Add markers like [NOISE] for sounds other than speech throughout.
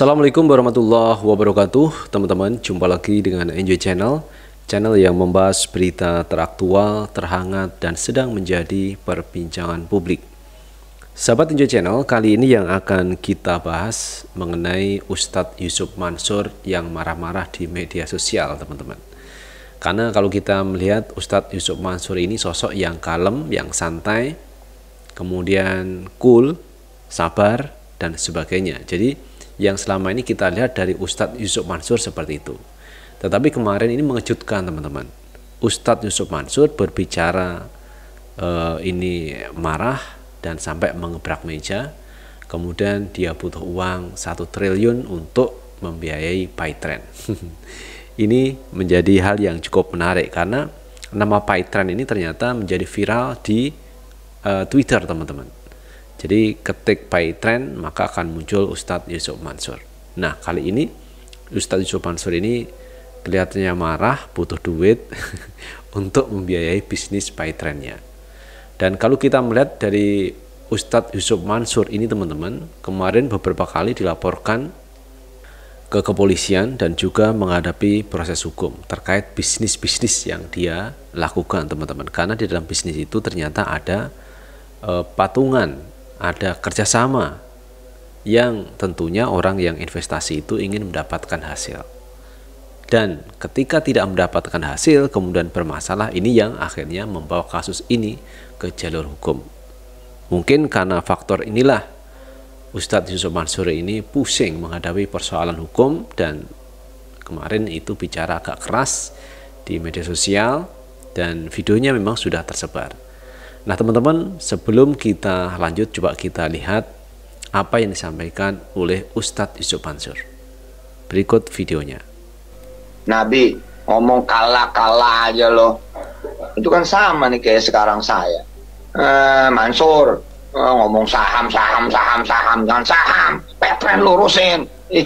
Assalamualaikum warahmatullahi wabarakatuh Teman-teman, jumpa lagi dengan Enjoy Channel Channel yang membahas berita teraktual, terhangat, dan sedang menjadi perbincangan publik Sahabat Enjoy Channel, kali ini yang akan kita bahas mengenai Ustadz Yusuf Mansur yang marah-marah di media sosial teman-teman Karena kalau kita melihat Ustadz Yusuf Mansur ini sosok yang kalem, yang santai, kemudian cool, sabar, dan sebagainya Jadi yang selama ini kita lihat dari Ustadz Yusuf Mansur seperti itu. Tetapi kemarin ini mengejutkan teman-teman. Ustadz Yusuf Mansur berbicara eh, ini marah dan sampai mengebrak meja. Kemudian dia butuh uang satu triliun untuk membiayai Paytrend. [LAUGHS] ini menjadi hal yang cukup menarik karena nama Paytrend ini ternyata menjadi viral di eh, Twitter teman-teman jadi ketik by Trend maka akan muncul Ustadz Yusuf Mansur. Nah kali ini Ustadz Yusuf Mansur ini kelihatannya marah, butuh duit [LAUGHS] untuk membiayai bisnis by Trendnya. Dan kalau kita melihat dari Ustadz Yusuf Mansur ini teman-teman, kemarin beberapa kali dilaporkan ke kepolisian dan juga menghadapi proses hukum terkait bisnis-bisnis yang dia lakukan teman-teman karena di dalam bisnis itu ternyata ada e, patungan ada kerjasama yang tentunya orang yang investasi itu ingin mendapatkan hasil. Dan ketika tidak mendapatkan hasil, kemudian bermasalah ini yang akhirnya membawa kasus ini ke jalur hukum. Mungkin karena faktor inilah Ustadz Yusuf Mansur ini pusing menghadapi persoalan hukum dan kemarin itu bicara agak keras di media sosial dan videonya memang sudah tersebar. Nah teman-teman sebelum kita lanjut coba kita lihat apa yang disampaikan oleh Ustadz Yusuf Mansur. Berikut videonya. Nabi ngomong kalah-kalah aja loh. Itu kan sama nih kayak sekarang saya. Eh, Mansur eh, ngomong saham, saham, saham, saham, jangan saham. Petren lurusin. [LAUGHS]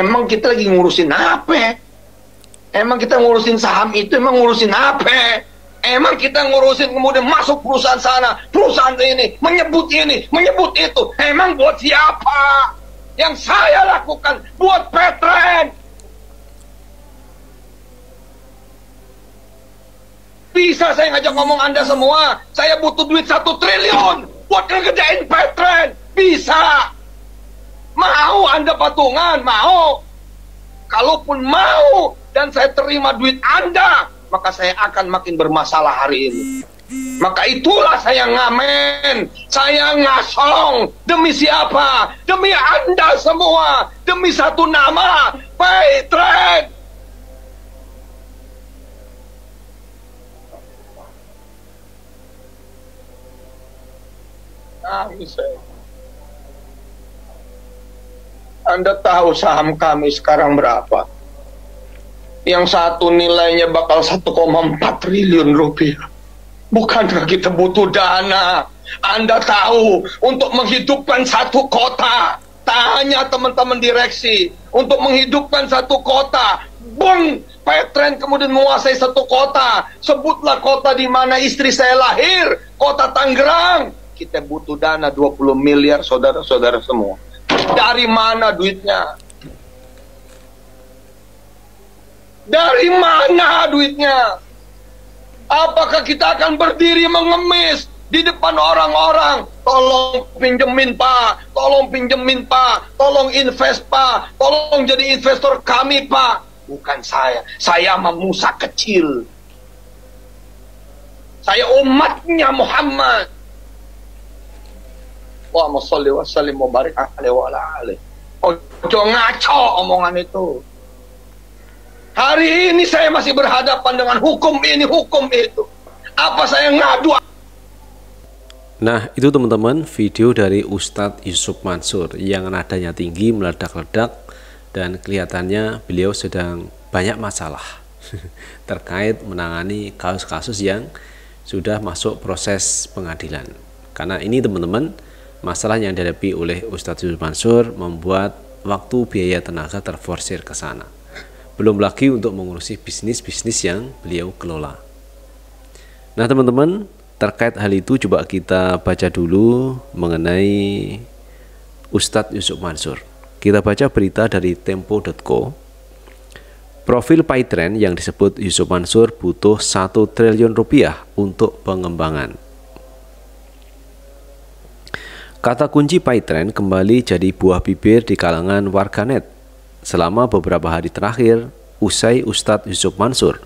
emang kita lagi ngurusin apa? Emang kita ngurusin saham itu emang ngurusin apa? Emang kita ngurusin kemudian masuk perusahaan sana, perusahaan ini, menyebut ini, menyebut itu. Emang buat siapa? Yang saya lakukan buat Petren. Bisa saya ngajak ngomong Anda semua, saya butuh duit satu triliun buat ngerjain Petren. Bisa. Mau Anda patungan? Mau. Kalaupun mau dan saya terima duit Anda, maka saya akan makin bermasalah hari ini. Maka itulah saya ngamen, saya ngasong. Demi siapa? Demi Anda semua, demi satu nama, Patriot. Anda tahu saham kami sekarang berapa? yang satu nilainya bakal 1,4 triliun rupiah. Bukankah kita butuh dana? Anda tahu untuk menghidupkan satu kota, tanya teman-teman direksi, untuk menghidupkan satu kota, bung, Petren kemudian menguasai satu kota, sebutlah kota di mana istri saya lahir, kota Tangerang. Kita butuh dana 20 miliar saudara-saudara semua. Dari mana duitnya? Dari mana duitnya? Apakah kita akan berdiri mengemis di depan orang-orang? Tolong pinjemin pak, tolong pinjemin pak, tolong invest pak, tolong jadi investor kami pak. Bukan saya, saya memusa kecil. Saya umatnya Muhammad. Wa masya wa sallim wa barik alaihi wa ngaco omongan itu. Hari ini saya masih berhadapan dengan hukum ini, hukum itu. Apa saya ngadu? Nah, itu teman-teman video dari Ustadz Yusuf Mansur yang nadanya tinggi, meledak-ledak, dan kelihatannya beliau sedang banyak masalah [LAUGHS] terkait menangani kasus-kasus yang sudah masuk proses pengadilan. Karena ini teman-teman, masalah yang dihadapi oleh Ustadz Yusuf Mansur membuat waktu biaya tenaga terforsir ke sana belum lagi untuk mengurusi bisnis-bisnis yang beliau kelola. Nah, teman-teman, terkait hal itu coba kita baca dulu mengenai Ustadz Yusuf Mansur. Kita baca berita dari tempo.co. Profil Paytrend yang disebut Yusuf Mansur butuh 1 triliun rupiah untuk pengembangan. Kata kunci Paytrend kembali jadi buah bibir di kalangan warganet selama beberapa hari terakhir usai Ustadz Yusuf Mansur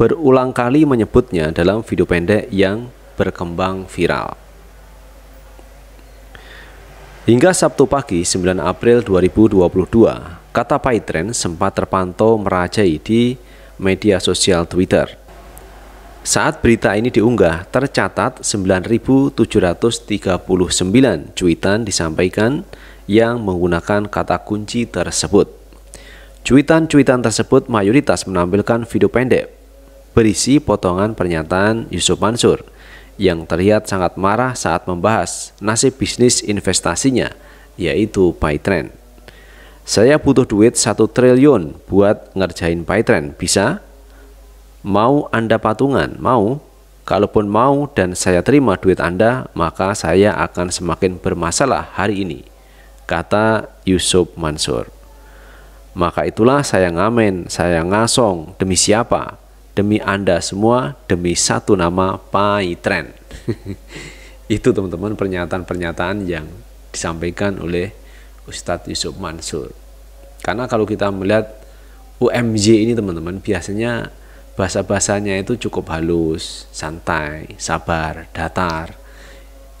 berulang kali menyebutnya dalam video pendek yang berkembang viral. Hingga Sabtu pagi 9 April 2022, kata Paitren sempat terpantau merajai di media sosial Twitter. Saat berita ini diunggah, tercatat 9.739 cuitan disampaikan yang menggunakan kata kunci tersebut. Cuitan-cuitan tersebut mayoritas menampilkan video pendek berisi potongan pernyataan Yusuf Mansur yang terlihat sangat marah saat membahas nasib bisnis investasinya, yaitu Paytrend. Saya butuh duit satu triliun buat ngerjain Paytrend, bisa? Mau Anda patungan? Mau? Kalaupun mau dan saya terima duit Anda, maka saya akan semakin bermasalah hari ini, kata Yusuf Mansur. Maka itulah saya ngamen, saya ngasong, demi siapa? Demi Anda semua, demi satu nama Paitren. [LAUGHS] Itu teman-teman pernyataan-pernyataan yang disampaikan oleh Ustadz Yusuf Mansur. Karena kalau kita melihat UMJ ini teman-teman biasanya bahasa-bahasanya itu cukup halus, santai, sabar, datar.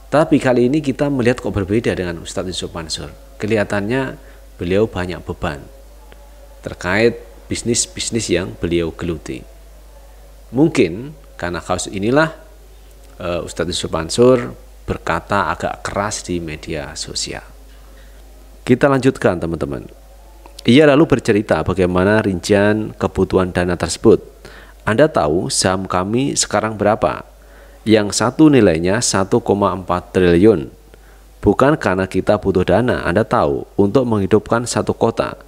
Tapi kali ini kita melihat kok berbeda dengan Ustadz Yusuf Mansur. Kelihatannya beliau banyak beban terkait bisnis-bisnis yang beliau geluti. Mungkin karena kasus inilah uh, Ustadz Yusuf Mansur berkata agak keras di media sosial. Kita lanjutkan teman-teman. Ia lalu bercerita bagaimana rincian kebutuhan dana tersebut. Anda tahu saham kami sekarang berapa? Yang satu nilainya 1,4 triliun. Bukan karena kita butuh dana, Anda tahu, untuk menghidupkan satu kota –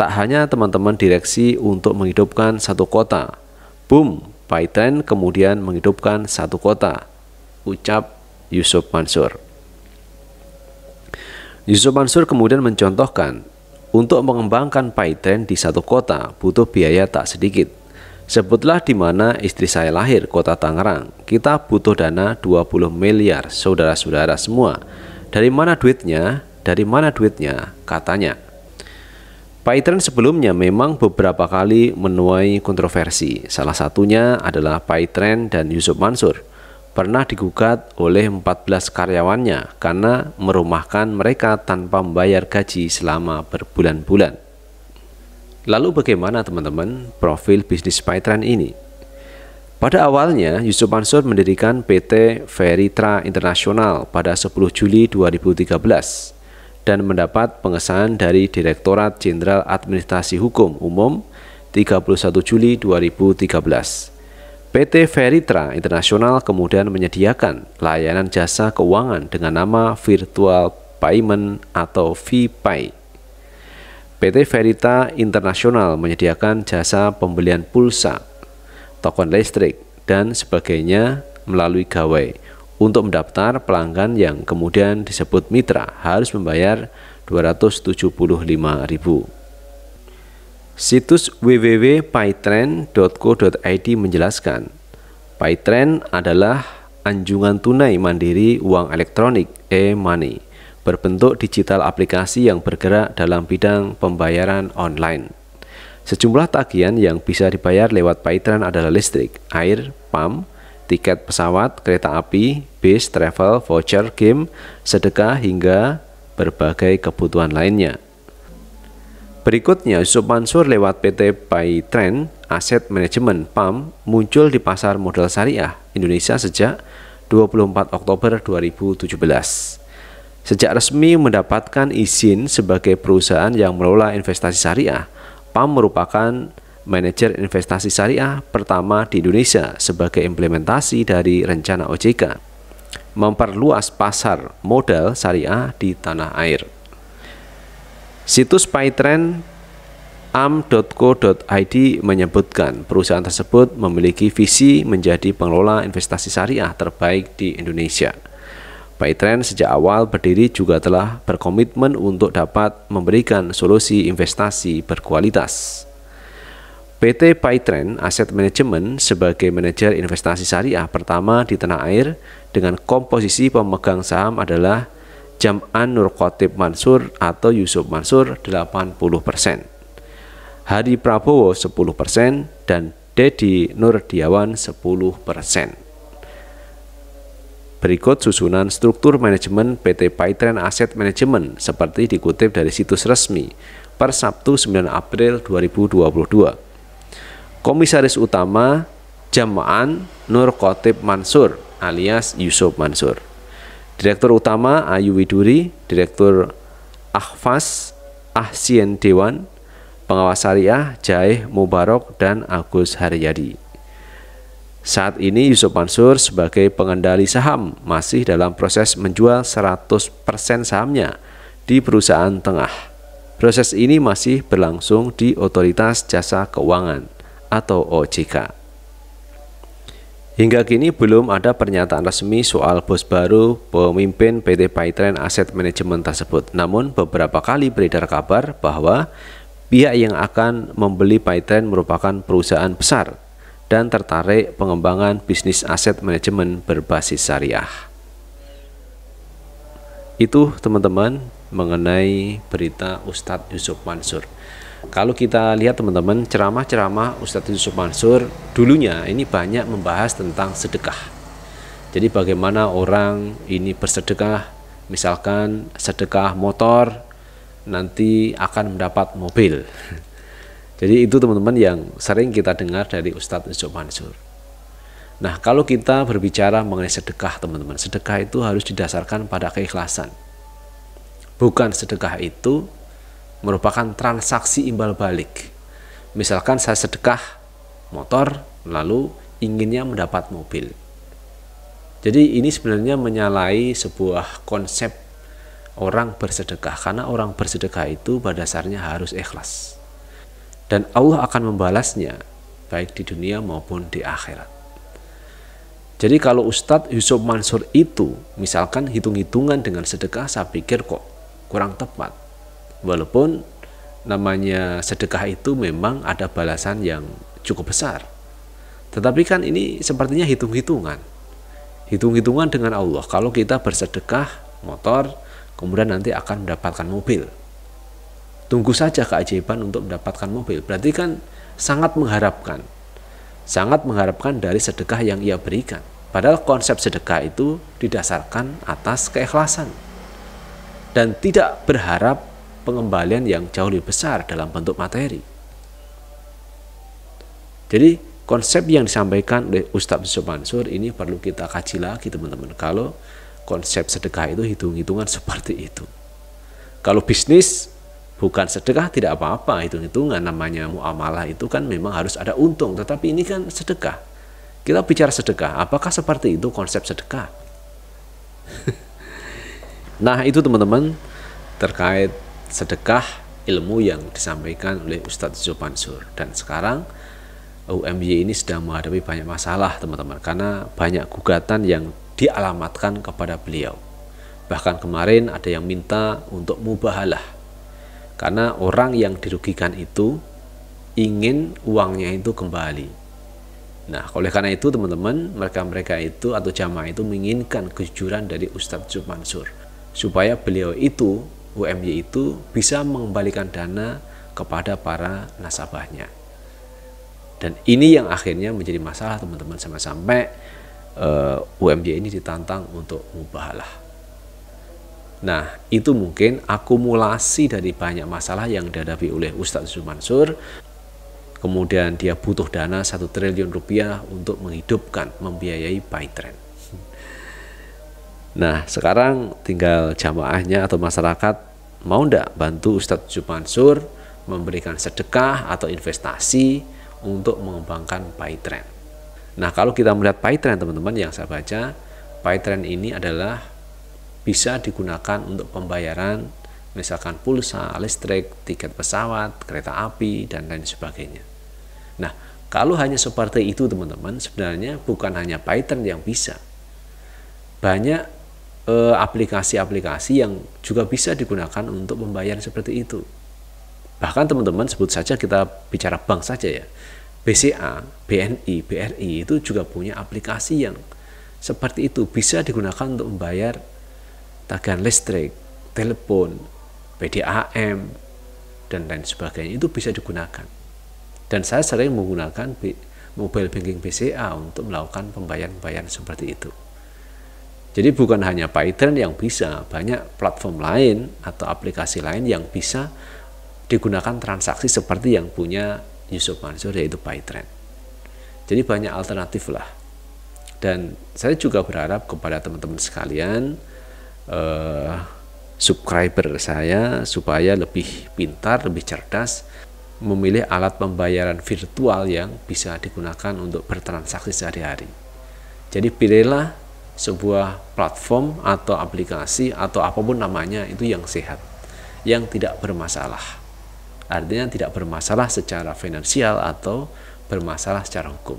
Tak hanya teman-teman direksi untuk menghidupkan satu kota, boom, Python kemudian menghidupkan satu kota, ucap Yusuf Mansur. Yusuf Mansur kemudian mencontohkan, untuk mengembangkan Python di satu kota butuh biaya tak sedikit. Sebutlah di mana istri saya lahir, kota Tangerang. Kita butuh dana 20 miliar, saudara-saudara semua. Dari mana duitnya? Dari mana duitnya? Katanya. Python sebelumnya memang beberapa kali menuai kontroversi. Salah satunya adalah Python dan Yusuf Mansur pernah digugat oleh 14 karyawannya karena merumahkan mereka tanpa membayar gaji selama berbulan-bulan. Lalu bagaimana teman-teman profil bisnis Python ini? Pada awalnya, Yusuf Mansur mendirikan PT Veritra International pada 10 Juli 2013 dan mendapat pengesahan dari Direktorat Jenderal Administrasi Hukum Umum 31 Juli 2013. PT Veritra Internasional kemudian menyediakan layanan jasa keuangan dengan nama Virtual Payment atau VPay. PT Veritra Internasional menyediakan jasa pembelian pulsa, token listrik, dan sebagainya melalui gawai untuk mendaftar, pelanggan yang kemudian disebut mitra harus membayar 275.000. Situs www.pytrend.co.id menjelaskan, Pytrend adalah anjungan tunai mandiri uang elektronik e-money berbentuk digital aplikasi yang bergerak dalam bidang pembayaran online. Sejumlah tagihan yang bisa dibayar lewat Pytrend adalah listrik, air, pam, tiket pesawat, kereta api, bis, travel, voucher, game, sedekah, hingga berbagai kebutuhan lainnya. Berikutnya, Yusuf Mansur lewat PT Trend Asset Management PAM muncul di pasar modal syariah Indonesia sejak 24 Oktober 2017. Sejak resmi mendapatkan izin sebagai perusahaan yang mengelola investasi syariah, PAM merupakan manajer investasi syariah pertama di Indonesia sebagai implementasi dari rencana OJK memperluas pasar modal syariah di tanah air. Situs Paytrend am.co.id menyebutkan perusahaan tersebut memiliki visi menjadi pengelola investasi syariah terbaik di Indonesia. Paytrend sejak awal berdiri juga telah berkomitmen untuk dapat memberikan solusi investasi berkualitas. PT Paitren Asset Management sebagai manajer investasi syariah pertama di tanah air dengan komposisi pemegang saham adalah Jam'an Nur Khotib Mansur atau Yusuf Mansur 80%, Hadi Prabowo 10% dan Dedi Nur Diawan 10%. Berikut susunan struktur manajemen PT Paitren Asset Management seperti dikutip dari situs resmi per Sabtu 9 April 2022. Komisaris Utama Jamaan Nur Kotib Mansur alias Yusuf Mansur. Direktur Utama Ayu Widuri, Direktur Ahfas Ahsien Dewan, Pengawas Syariah Jaih Mubarok dan Agus Haryadi. Saat ini Yusuf Mansur sebagai pengendali saham masih dalam proses menjual 100% sahamnya di perusahaan tengah. Proses ini masih berlangsung di Otoritas Jasa Keuangan atau OJK. Hingga kini belum ada pernyataan resmi soal bos baru pemimpin PT Paitren Asset Management tersebut. Namun beberapa kali beredar kabar bahwa pihak yang akan membeli Paitren merupakan perusahaan besar dan tertarik pengembangan bisnis aset manajemen berbasis syariah. Itu teman-teman mengenai berita Ustadz Yusuf Mansur. Kalau kita lihat teman-teman, ceramah-ceramah Ustadz Yusuf Mansur dulunya ini banyak membahas tentang sedekah. Jadi bagaimana orang ini bersedekah, misalkan sedekah motor nanti akan mendapat mobil. [LAUGHS] Jadi itu teman-teman yang sering kita dengar dari Ustadz Yusuf Mansur. Nah, kalau kita berbicara mengenai sedekah, teman-teman, sedekah itu harus didasarkan pada keikhlasan. Bukan sedekah itu merupakan transaksi imbal balik. Misalkan saya sedekah motor, lalu inginnya mendapat mobil. Jadi ini sebenarnya menyalahi sebuah konsep orang bersedekah karena orang bersedekah itu pada dasarnya harus ikhlas. Dan Allah akan membalasnya baik di dunia maupun di akhirat. Jadi kalau Ustadz Yusuf Mansur itu misalkan hitung-hitungan dengan sedekah saya pikir kok kurang tepat walaupun namanya sedekah itu memang ada balasan yang cukup besar tetapi kan ini sepertinya hitung-hitungan hitung-hitungan dengan Allah kalau kita bersedekah motor kemudian nanti akan mendapatkan mobil tunggu saja keajaiban untuk mendapatkan mobil berarti kan sangat mengharapkan sangat mengharapkan dari sedekah yang ia berikan Padahal konsep sedekah itu didasarkan atas keikhlasan dan tidak berharap pengembalian yang jauh lebih besar dalam bentuk materi. Jadi konsep yang disampaikan oleh Ustadz Yusuf Mansur ini perlu kita kaji lagi teman-teman. Kalau konsep sedekah itu hitung-hitungan [LAUGHS] seperti itu. Kalau bisnis bukan sedekah tidak apa-apa hitung-hitungan namanya muamalah itu kan memang harus ada untung tetapi ini kan sedekah kita bicara sedekah apakah seperti itu konsep sedekah [LAUGHS] nah itu teman-teman terkait sedekah ilmu yang disampaikan oleh Ustadz Zopansur dan sekarang UMY ini sedang menghadapi banyak masalah teman-teman karena banyak gugatan yang dialamatkan kepada beliau bahkan kemarin ada yang minta untuk mubahalah karena orang yang dirugikan itu ingin uangnya itu kembali Nah, oleh karena itu teman-teman, mereka-mereka itu atau jamaah itu menginginkan kejujuran dari Ustadz Mansur supaya beliau itu UMY itu bisa mengembalikan dana kepada para nasabahnya. Dan ini yang akhirnya menjadi masalah teman-teman sampai-sampai uh, eh, UMY ini ditantang untuk mubahalah. Nah, itu mungkin akumulasi dari banyak masalah yang dihadapi oleh Ustadz Mansur. Kemudian dia butuh dana satu triliun rupiah untuk menghidupkan, membiayai Trend. Nah sekarang tinggal jamaahnya atau masyarakat mau ndak bantu Ustadz Jumansur memberikan sedekah atau investasi untuk mengembangkan Paytrend. Nah kalau kita melihat Paytrend teman-teman yang saya baca, Paytrend ini adalah bisa digunakan untuk pembayaran misalkan pulsa, listrik, tiket pesawat, kereta api, dan lain sebagainya. Nah, kalau hanya seperti itu teman-teman, sebenarnya bukan hanya Python yang bisa. Banyak Eh, aplikasi-aplikasi yang juga bisa digunakan untuk membayar seperti itu. Bahkan teman-teman sebut saja kita bicara bank saja ya. BCA, BNI, BRI itu juga punya aplikasi yang seperti itu bisa digunakan untuk membayar tagihan listrik, telepon, PDAM dan lain sebagainya itu bisa digunakan. Dan saya sering menggunakan mobile banking BCA untuk melakukan pembayaran-pembayaran seperti itu. Jadi bukan hanya Python yang bisa, banyak platform lain atau aplikasi lain yang bisa digunakan transaksi seperti yang punya Yusuf Mansur yaitu Python. Jadi banyak alternatif lah. Dan saya juga berharap kepada teman-teman sekalian eh, subscriber saya supaya lebih pintar, lebih cerdas memilih alat pembayaran virtual yang bisa digunakan untuk bertransaksi sehari-hari. Jadi pilihlah sebuah platform atau aplikasi atau apapun namanya itu yang sehat, yang tidak bermasalah. Artinya tidak bermasalah secara finansial atau bermasalah secara hukum.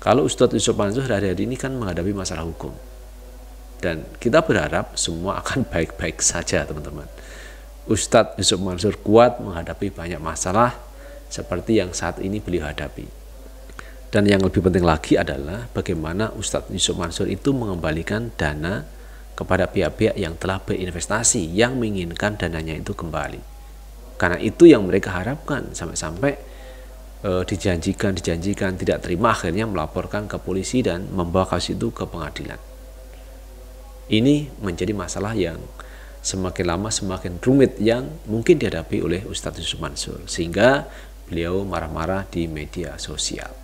Kalau Ustadz Yusuf Mansur hari-hari ini kan menghadapi masalah hukum. Dan kita berharap semua akan [LAUGHS] baik-baik saja teman-teman. Ustadz Yusuf Mansur kuat menghadapi banyak masalah seperti yang saat ini beliau hadapi dan yang lebih penting lagi adalah bagaimana Ustadz Yusuf Mansur itu mengembalikan dana kepada pihak-pihak yang telah berinvestasi yang menginginkan dananya itu kembali. Karena itu yang mereka harapkan sampai-sampai e, dijanjikan, dijanjikan, tidak terima akhirnya melaporkan ke polisi dan membawa kasus itu ke pengadilan. Ini menjadi masalah yang semakin lama semakin rumit yang mungkin dihadapi oleh Ustadz Yusuf Mansur sehingga beliau marah-marah di media sosial.